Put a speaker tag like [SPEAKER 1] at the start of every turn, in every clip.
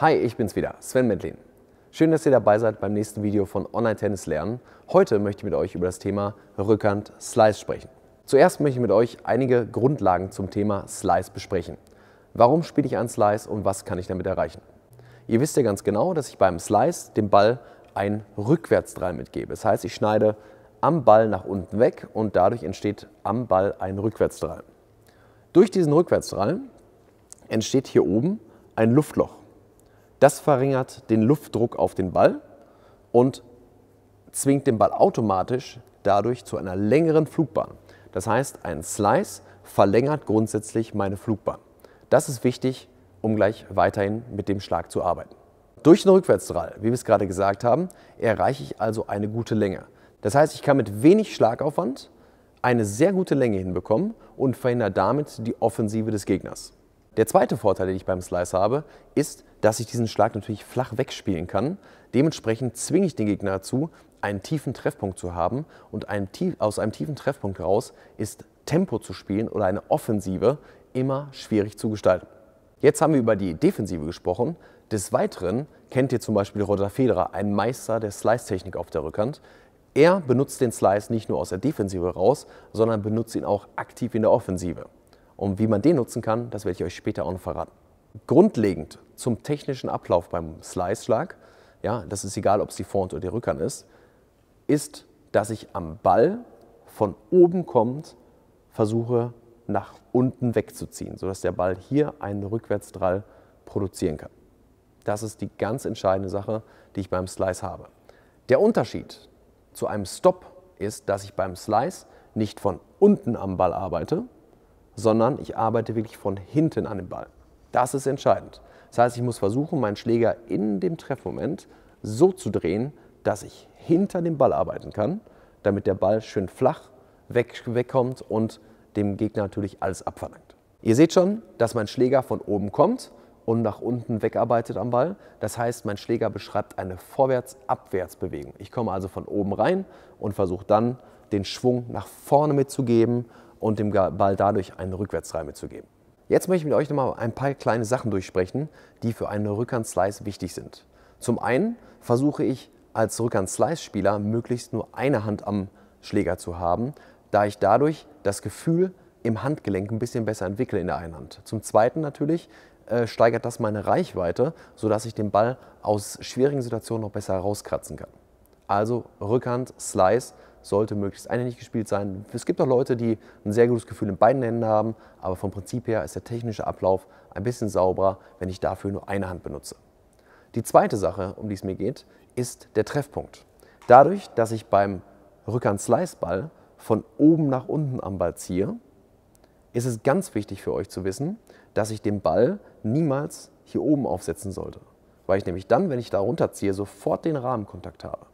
[SPEAKER 1] Hi, ich bin's wieder, Sven Medlin. Schön, dass ihr dabei seid beim nächsten Video von Online-Tennis lernen. Heute möchte ich mit euch über das Thema Rückhand Slice sprechen. Zuerst möchte ich mit euch einige Grundlagen zum Thema Slice besprechen. Warum spiele ich einen Slice und was kann ich damit erreichen? Ihr wisst ja ganz genau, dass ich beim Slice dem Ball einen Rückwärtsdrall mitgebe. Das heißt, ich schneide am Ball nach unten weg und dadurch entsteht am Ball ein Rückwärtsdrall. Durch diesen Rückwärtsdrall entsteht hier oben ein Luftloch. Das verringert den Luftdruck auf den Ball und zwingt den Ball automatisch dadurch zu einer längeren Flugbahn. Das heißt, ein Slice verlängert grundsätzlich meine Flugbahn. Das ist wichtig, um gleich weiterhin mit dem Schlag zu arbeiten. Durch den Rückwärtsdrall, wie wir es gerade gesagt haben, erreiche ich also eine gute Länge. Das heißt, ich kann mit wenig Schlagaufwand eine sehr gute Länge hinbekommen und verhindere damit die Offensive des Gegners. Der zweite Vorteil, den ich beim Slice habe, ist, dass ich diesen Schlag natürlich flach wegspielen kann. Dementsprechend zwinge ich den Gegner dazu, einen tiefen Treffpunkt zu haben und einem, aus einem tiefen Treffpunkt heraus ist Tempo zu spielen oder eine Offensive immer schwierig zu gestalten. Jetzt haben wir über die Defensive gesprochen. Des Weiteren kennt ihr zum Beispiel Roger Federer, ein Meister der Slice-Technik auf der Rückhand. Er benutzt den Slice nicht nur aus der Defensive raus, sondern benutzt ihn auch aktiv in der Offensive. Und wie man den nutzen kann, das werde ich euch später auch noch verraten. Grundlegend zum technischen Ablauf beim Slice-Schlag, ja, das ist egal, ob es die Vorhand oder die Rückhand ist, ist, dass ich am Ball von oben kommt, versuche nach unten wegzuziehen, sodass der Ball hier einen Rückwärtsdrall produzieren kann. Das ist die ganz entscheidende Sache, die ich beim Slice habe. Der Unterschied zu einem Stop ist, dass ich beim Slice nicht von unten am Ball arbeite, sondern ich arbeite wirklich von hinten an dem Ball. Das ist entscheidend. Das heißt, ich muss versuchen, meinen Schläger in dem Treffmoment so zu drehen, dass ich hinter dem Ball arbeiten kann, damit der Ball schön flach weg, wegkommt und dem Gegner natürlich alles abverlangt. Ihr seht schon, dass mein Schläger von oben kommt und nach unten wegarbeitet am Ball. Das heißt, mein Schläger beschreibt eine Vorwärts-Abwärts-Bewegung. Ich komme also von oben rein und versuche dann, den Schwung nach vorne mitzugeben und dem Ball dadurch einen Rückwärtsreime zu geben. Jetzt möchte ich mit euch nochmal ein paar kleine Sachen durchsprechen, die für einen Rückhand-Slice wichtig sind. Zum einen versuche ich als Rückhand-Slice-Spieler möglichst nur eine Hand am Schläger zu haben, da ich dadurch das Gefühl im Handgelenk ein bisschen besser entwickle in der einen Hand. Zum Zweiten natürlich äh, steigert das meine Reichweite, sodass ich den Ball aus schwierigen Situationen noch besser herauskratzen kann. Also Rückhand, Slice sollte möglichst einhändig gespielt sein. Es gibt auch Leute, die ein sehr gutes Gefühl in beiden Händen haben, aber vom Prinzip her ist der technische Ablauf ein bisschen sauberer, wenn ich dafür nur eine Hand benutze. Die zweite Sache, um die es mir geht, ist der Treffpunkt. Dadurch, dass ich beim Rückhand-Slice-Ball von oben nach unten am Ball ziehe, ist es ganz wichtig für euch zu wissen, dass ich den Ball niemals hier oben aufsetzen sollte, weil ich nämlich dann, wenn ich da runterziehe, sofort den Rahmenkontakt habe.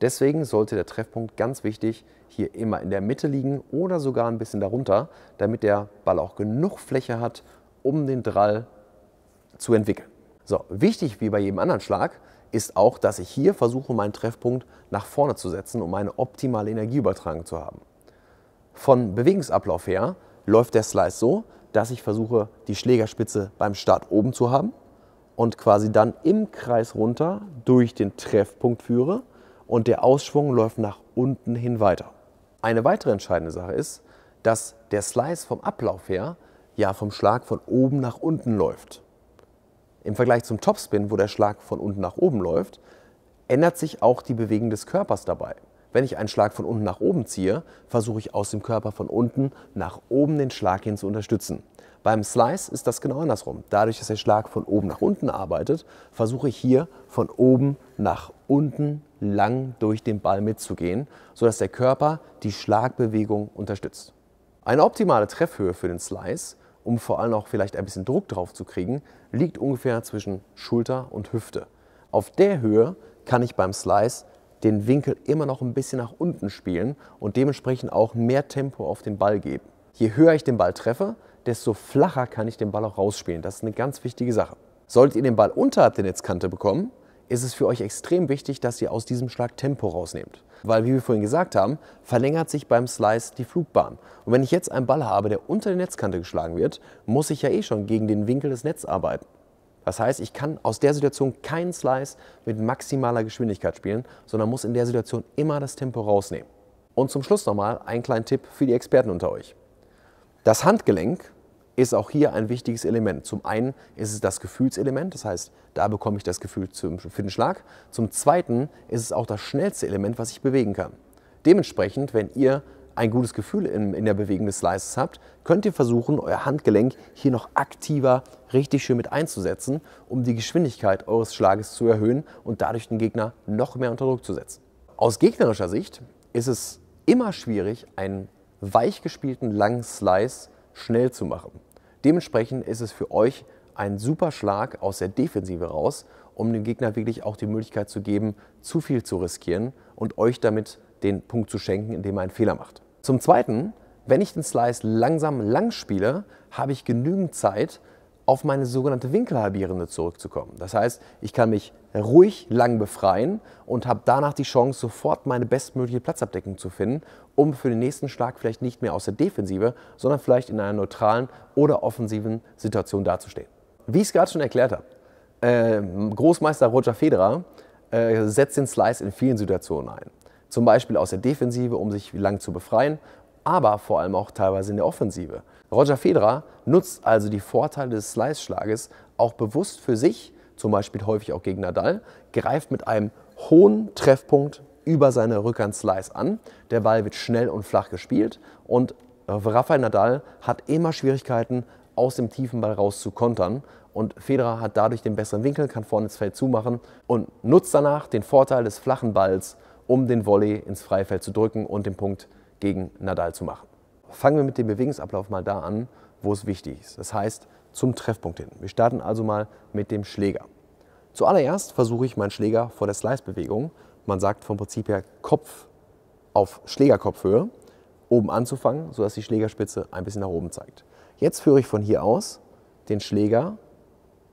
[SPEAKER 1] Deswegen sollte der Treffpunkt ganz wichtig hier immer in der Mitte liegen oder sogar ein bisschen darunter, damit der Ball auch genug Fläche hat, um den Drall zu entwickeln. So, wichtig wie bei jedem anderen Schlag ist auch, dass ich hier versuche, meinen Treffpunkt nach vorne zu setzen, um eine optimale Energieübertragung zu haben. Von Bewegungsablauf her läuft der Slice so, dass ich versuche, die Schlägerspitze beim Start oben zu haben und quasi dann im Kreis runter durch den Treffpunkt führe und der Ausschwung läuft nach unten hin weiter. Eine weitere entscheidende Sache ist, dass der Slice vom Ablauf her ja vom Schlag von oben nach unten läuft. Im Vergleich zum Topspin, wo der Schlag von unten nach oben läuft, ändert sich auch die Bewegung des Körpers dabei. Wenn ich einen Schlag von unten nach oben ziehe, versuche ich aus dem Körper von unten nach oben den Schlag hin zu unterstützen. Beim Slice ist das genau andersrum. Dadurch, dass der Schlag von oben nach unten arbeitet, versuche ich hier von oben nach unten lang durch den Ball mitzugehen, sodass der Körper die Schlagbewegung unterstützt. Eine optimale Treffhöhe für den Slice, um vor allem auch vielleicht ein bisschen Druck drauf zu kriegen, liegt ungefähr zwischen Schulter und Hüfte. Auf der Höhe kann ich beim Slice den Winkel immer noch ein bisschen nach unten spielen und dementsprechend auch mehr Tempo auf den Ball geben. Je höher ich den Ball treffe, desto flacher kann ich den Ball auch rausspielen. Das ist eine ganz wichtige Sache. Solltet ihr den Ball unterhalb der Netzkante bekommen, ist es für euch extrem wichtig, dass ihr aus diesem Schlag Tempo rausnehmt. Weil, wie wir vorhin gesagt haben, verlängert sich beim Slice die Flugbahn. Und wenn ich jetzt einen Ball habe, der unter der Netzkante geschlagen wird, muss ich ja eh schon gegen den Winkel des Netzes arbeiten. Das heißt, ich kann aus der Situation keinen Slice mit maximaler Geschwindigkeit spielen, sondern muss in der Situation immer das Tempo rausnehmen. Und zum Schluss nochmal einen kleinen Tipp für die Experten unter euch. Das Handgelenk ist auch hier ein wichtiges Element. Zum einen ist es das Gefühlselement, das heißt, da bekomme ich das Gefühl für den Schlag. Zum zweiten ist es auch das schnellste Element, was ich bewegen kann. Dementsprechend, wenn ihr ein gutes Gefühl in, der Bewegung des Slices habt, könnt ihr versuchen, euer Handgelenk hier noch aktiver richtig schön mit einzusetzen, um die Geschwindigkeit eures Schlages zu erhöhen und dadurch den Gegner noch mehr unter Druck zu setzen. Aus gegnerischer Sicht ist es immer schwierig, einen weich gespielten langen Slice schnell zu machen. Dementsprechend ist es für euch ein super Schlag aus der Defensive raus, um dem Gegner wirklich auch die Möglichkeit zu geben, zu viel zu riskieren und euch damit den Punkt zu schenken, indem er einen Fehler macht. Zum Zweiten, wenn ich den Slice langsam lang spiele, habe ich genügend Zeit, auf meine sogenannte Winkelhalbierende zurückzukommen. Das heißt, ich kann mich ruhig lang befreien und habe danach die Chance, sofort meine bestmögliche Platzabdeckung zu finden, um für den nächsten Schlag vielleicht nicht mehr aus der Defensive, sondern vielleicht in einer neutralen oder offensiven Situation dazustehen. Wie ich es gerade schon erklärt habe, äh, Großmeister Roger Federer äh, setzt den Slice in vielen Situationen ein. Zum Beispiel aus der Defensive, um sich lang zu befreien, aber vor allem auch teilweise in der Offensive. Roger Federer nutzt also die Vorteile des Slice-Schlages auch bewusst für sich zum Beispiel häufig auch gegen Nadal, greift mit einem hohen Treffpunkt über seine rückhand an. Der Ball wird schnell und flach gespielt und Rafael Nadal hat immer Schwierigkeiten, aus dem tiefen Ball raus zu kontern. Und Federer hat dadurch den besseren Winkel, kann vorne ins Feld zumachen und nutzt danach den Vorteil des flachen Balls, um den Volley ins Freifeld zu drücken und den Punkt gegen Nadal zu machen. Fangen wir mit dem Bewegungsablauf mal da an, wo es wichtig ist. Das heißt, zum Treffpunkt hin. Wir starten also mal mit dem Schläger. Zuallererst versuche ich meinen Schläger vor der Slice-Bewegung, man sagt vom Prinzip her Kopf auf Schlägerkopfhöhe, oben anzufangen, sodass die Schlägerspitze ein bisschen nach oben zeigt. Jetzt führe ich von hier aus den Schläger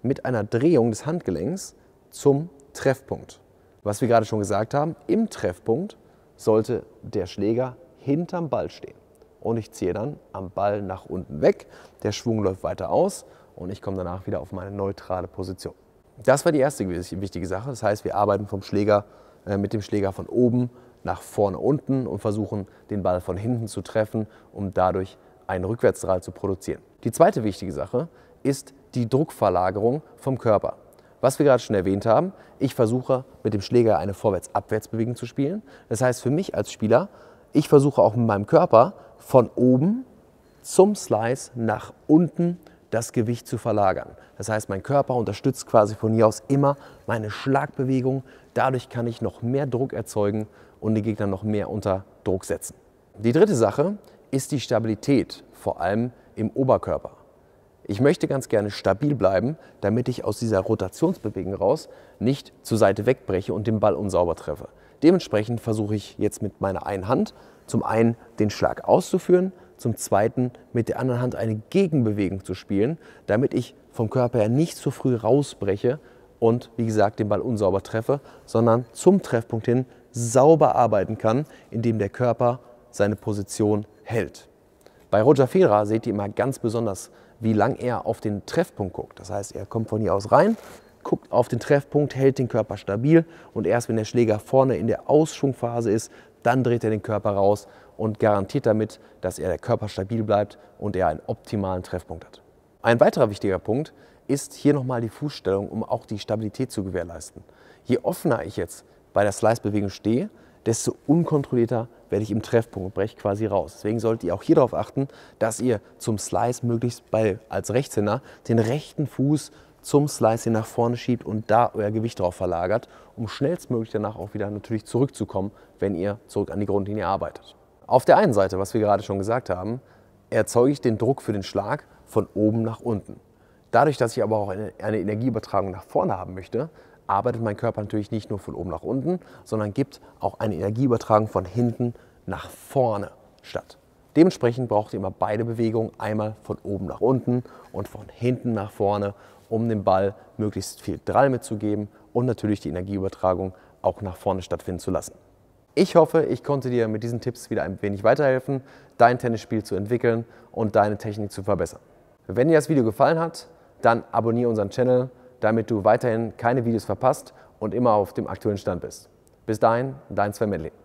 [SPEAKER 1] mit einer Drehung des Handgelenks zum Treffpunkt. Was wir gerade schon gesagt haben, im Treffpunkt sollte der Schläger hinterm Ball stehen und ich ziehe dann am Ball nach unten weg. Der Schwung läuft weiter aus und ich komme danach wieder auf meine neutrale Position. Das war die erste wichtige Sache. Das heißt, wir arbeiten vom Schläger äh, mit dem Schläger von oben nach vorne unten und versuchen, den Ball von hinten zu treffen, um dadurch einen Rückwärtsdrall zu produzieren. Die zweite wichtige Sache ist die Druckverlagerung vom Körper. Was wir gerade schon erwähnt haben, ich versuche mit dem Schläger eine Vorwärts-Abwärts-Bewegung zu spielen. Das heißt, für mich als Spieler ich versuche auch mit meinem Körper von oben zum Slice nach unten das Gewicht zu verlagern. Das heißt, mein Körper unterstützt quasi von hier aus immer meine Schlagbewegung. Dadurch kann ich noch mehr Druck erzeugen und den Gegner noch mehr unter Druck setzen. Die dritte Sache ist die Stabilität, vor allem im Oberkörper. Ich möchte ganz gerne stabil bleiben, damit ich aus dieser Rotationsbewegung raus nicht zur Seite wegbreche und den Ball unsauber treffe. Dementsprechend versuche ich jetzt mit meiner einen Hand zum einen den Schlag auszuführen, zum zweiten mit der anderen Hand eine Gegenbewegung zu spielen, damit ich vom Körper her nicht zu früh rausbreche und wie gesagt den Ball unsauber treffe, sondern zum Treffpunkt hin sauber arbeiten kann, indem der Körper seine Position hält. Bei Roger Federer seht ihr immer ganz besonders, wie lang er auf den Treffpunkt guckt. Das heißt, er kommt von hier aus rein, guckt auf den Treffpunkt, hält den Körper stabil und erst wenn der Schläger vorne in der Ausschwungphase ist, dann dreht er den Körper raus und garantiert damit, dass er der Körper stabil bleibt und er einen optimalen Treffpunkt hat. Ein weiterer wichtiger Punkt ist hier nochmal die Fußstellung, um auch die Stabilität zu gewährleisten. Je offener ich jetzt bei der Slice-Bewegung stehe, desto unkontrollierter werde ich im Treffpunkt und breche quasi raus. Deswegen solltet ihr auch hier darauf achten, dass ihr zum Slice möglichst bei, als Rechtshänder den rechten Fuß zum Slicing nach vorne schiebt und da euer Gewicht drauf verlagert, um schnellstmöglich danach auch wieder natürlich zurückzukommen, wenn ihr zurück an die Grundlinie arbeitet. Auf der einen Seite, was wir gerade schon gesagt haben, erzeuge ich den Druck für den Schlag von oben nach unten. Dadurch, dass ich aber auch eine, Energieübertragung nach vorne haben möchte, arbeitet mein Körper natürlich nicht nur von oben nach unten, sondern gibt auch eine Energieübertragung von hinten nach vorne statt. Dementsprechend braucht ihr immer beide Bewegungen, einmal von oben nach unten und von hinten nach vorne, um dem Ball möglichst viel Drall mitzugeben und natürlich die Energieübertragung auch nach vorne stattfinden zu lassen. Ich hoffe, ich konnte dir mit diesen Tipps wieder ein wenig weiterhelfen, dein Tennisspiel zu entwickeln und deine Technik zu verbessern. Wenn dir das Video gefallen hat, dann abonniere unseren Channel, damit du weiterhin keine Videos verpasst und immer auf dem aktuellen Stand bist. Bis dahin, dein Sven Medley.